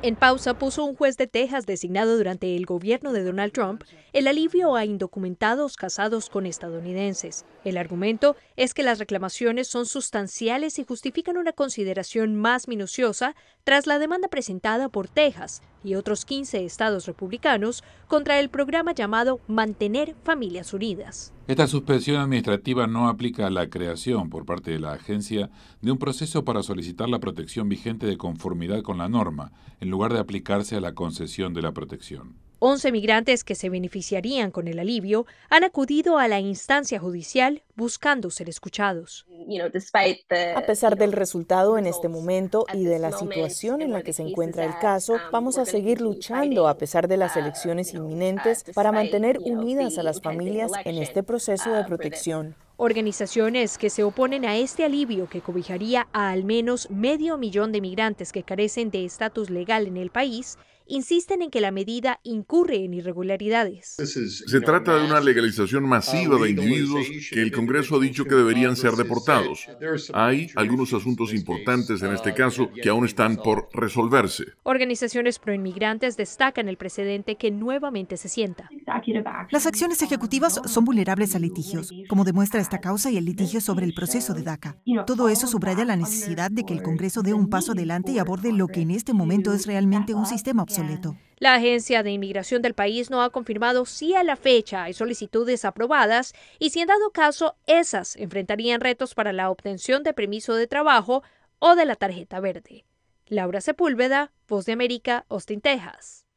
En pausa puso un juez de Texas designado durante el gobierno de Donald Trump el alivio a indocumentados casados con estadounidenses. El argumento es que las reclamaciones son sustanciales y justifican una consideración más minuciosa tras la demanda presentada por Texas, y otros 15 estados republicanos contra el programa llamado Mantener Familias Unidas. Esta suspensión administrativa no aplica a la creación por parte de la agencia de un proceso para solicitar la protección vigente de conformidad con la norma, en lugar de aplicarse a la concesión de la protección. Once migrantes que se beneficiarían con el alivio han acudido a la instancia judicial buscando ser escuchados. A pesar del resultado en este momento y de la situación en la que se encuentra el caso, um, vamos a seguir luchando a pesar de las uh, elecciones inminentes uh, para mantener unidas a las familias en este proceso de um, protección. Organizaciones que se oponen a este alivio que cobijaría a al menos medio millón de migrantes que carecen de estatus legal en el país insisten en que la medida incurre en irregularidades. Se trata de una legalización uh, masiva de individuos que el Congreso ha dicho que deberían ser deportados. Hay algunos asuntos importantes en este uh, caso que aún están por resolverse. Organizaciones proinmigrantes destacan el precedente que nuevamente se sienta. Las acciones ejecutivas son vulnerables a litigios, como demuestra esta causa y el litigio sobre el proceso de DACA. Todo eso subraya la necesidad de que el Congreso dé un paso adelante y aborde lo que en este momento es realmente un sistema la Agencia de Inmigración del país no ha confirmado si a la fecha hay solicitudes aprobadas y si en dado caso esas enfrentarían retos para la obtención de permiso de trabajo o de la tarjeta verde. Laura Sepúlveda, Voz de América, Austin, Texas.